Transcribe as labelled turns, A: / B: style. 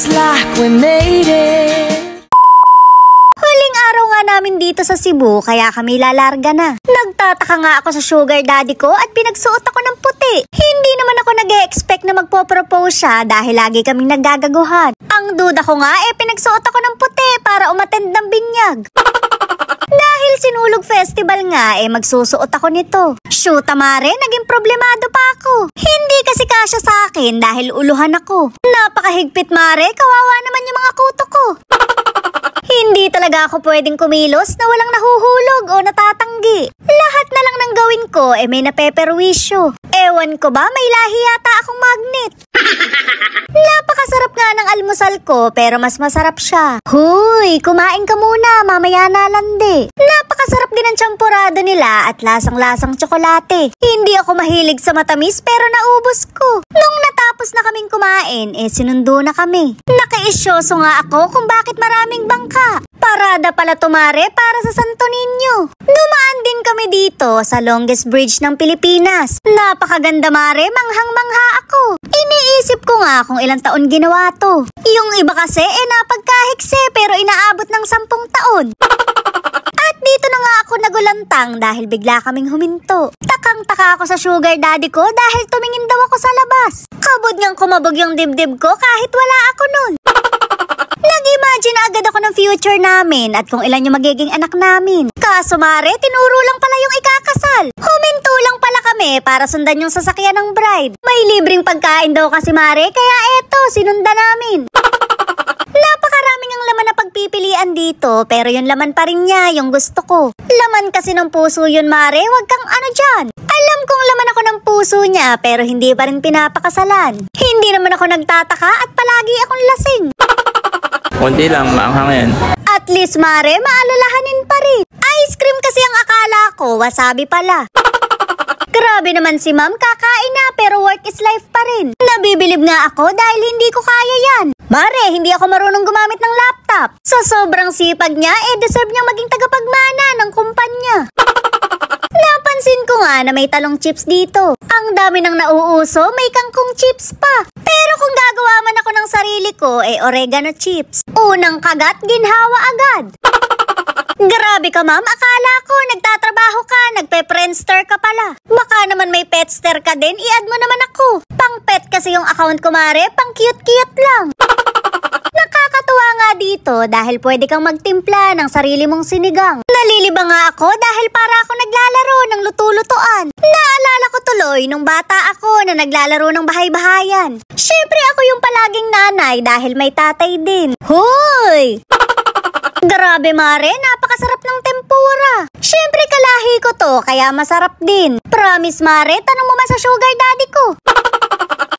A: Looks like we made it. Huling araw nga namin dito sa Cebu, kaya kami lalarga na. Nagtataka nga ako sa sugar daddy ko at pinagsuot ako ng puti. Hindi naman ako nag expect na magpo-propose siya dahil lagi kaming naggagaguhan. Ang duda ko nga eh pinagsuot ako ng puti para umatend ng binyag. Dahil sinulog festival nga eh magsusuot ako nito. Shoot, mare, naging problemado pa ako. Hindi kasi kasya sa akin dahil uluhan ako. Napakahigpit mare, kawawa naman yung mga kuto ko. Hindi talaga ako pwedeng kumilos na walang nahuhulog o natatanggi. Lahat na lang ng gawin ko eh may napeperwisyo. Ewan ko ba, may lahi yata akong magnet. almusal ko pero mas masarap siya. Huy, kumain ka muna, mamaya na landi. Napakasarap din ang champurado nila at lasang-lasang tsokolate. Hindi ako mahilig sa matamis pero naubos ko. Nung natapos na kaming kumain, eh sinundo na kami. Nakaisyoso nga ako kung bakit maraming bangka. Parada pala tumare para sa Santo Niño. Dumaan din kami dito sa longest bridge ng Pilipinas. Napakaganda mare, manghang-mangha ako. Iniisip ko nga kung ilang taon ginawa to. Yung iba kasi eh napagkahikse pero inaabot ng sampung taon. At dito na nga ako nagulantang dahil bigla kaming huminto. Takang-taka ako sa sugar daddy ko dahil tumingin daw ako sa labas. Kabod niyang kumabog yung dibdib ko kahit wala ako nun. Nag-imagine agad ako ng future namin at kung ilan yung magiging anak namin. Kaso diba? mare, tinuro lang pala yung ikakasal. Huminto lang pala kami para sundan yung sasakyan ng bride. May libreng pagkain daw kasi mare, kaya eto, sinunda namin. Napakaraming ang laman na pagpipilian dito, pero yung laman pa rin niya, yung gusto ko. Laman kasi ng puso yun, mare, wag kang ano dyan. Alam kong laman ako ng puso niya, pero hindi pa rin pinapakasalan. Hindi naman ako nagtataka at palagi akong lasing. Konti lang, maanghang yan. At least, mare, maalalahan kasi ang akala ko, wasabi pala. Grabe naman si ma'am, kakain na pero work is life pa rin. Nabibilib nga ako dahil hindi ko kaya yan. Mare, hindi ako marunong gumamit ng laptop. Sa sobrang sipag niya, eh deserve niyang maging tagapagmana ng kumpanya. Napansin ko nga na may talong chips dito. Ang dami nang nauuso, may kangkong chips pa. Pero kung gagawa man ako ng sarili ko, eh oregano chips. Unang kagat, ginhawa agad. Grabe ka ma'am, akala ko nagtatrabaho ka, nagpe-friendster ka pala. Baka naman may petster ka din, i-add mo naman ako. Pang pet kasi yung account ko mare, pang cute-cute lang. Nakakatuwa nga dito dahil pwede kang magtimpla ng sarili mong sinigang. Naliliba nga ako dahil para ako naglalaro ng lutulutuan. Naalala ko tuloy nung bata ako na naglalaro ng bahay-bahayan. Siyempre ako yung palaging nanay dahil may tatay din. Hoy! Grabe mare, napakasarap ng tempura. Siyempre kalahi ko to, kaya masarap din. Promise mare, tanong mo man sa sugar daddy ko.